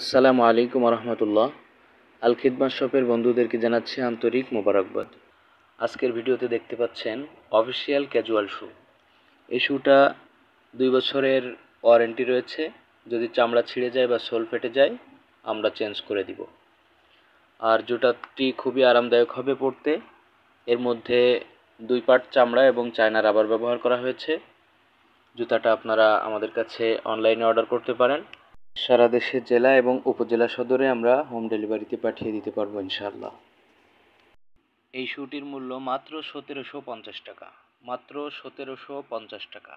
আসসালামু আলাইকুম রহমতুল্লাহ আল খিদমা শপের বন্ধুদেরকে জানাচ্ছি আন্তরিক মোবারকবাদ আজকের ভিডিওতে দেখতে পাচ্ছেন অফিসিয়াল ক্যাজুয়াল শ্যু এই শ্যুটা দুই বছরের ওয়ারেন্টি রয়েছে যদি চামড়া ছিঁড়ে যায় বা সোল ফেটে যায় আমরা চেঞ্জ করে দিব আর জুতাটি খুবই আরামদায়ক হবে পড়তে এর মধ্যে দুই পার্ট চামড়া এবং চায়না রাবার ব্যবহার করা হয়েছে জুতাটা আপনারা আমাদের কাছে অনলাইনে অর্ডার করতে পারেন সারা দেশে জেলা এবং উপজেলা সদরে আমরা হোম ডেলিভারিতে পাঠিয়ে দিতে পারবো ইনশাল্লাহ এই শুটির মূল্য মাত্র সতেরোশো পঞ্চাশ টাকা মাত্র সতেরোশো পঞ্চাশ টাকা